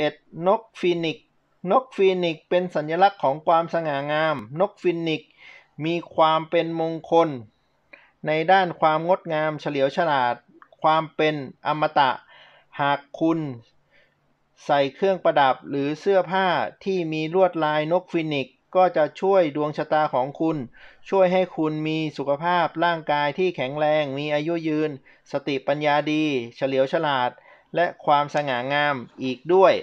41 นกฟีนิกนกฟีนิกเป็นสัญลักษณ์ของความสง่างาม นกฟีนิกมีความเป็นมงคล ในด้านความงดงามเฉลียวฉลาด ความเป็นอมตะ หากคุณ ใส่เครื่องประดับหรือเสื้อผ้าที่มีลวดลายนกฟินิกก็จะช่วยดวงชะตาของคุณ ช่วยให้คุณมีสุขภาพ ร่างกายที่แข็งแรง มีอายุยืน สติปัญญาดี เฉลียวฉลาดและความสง่างามอีกด้วย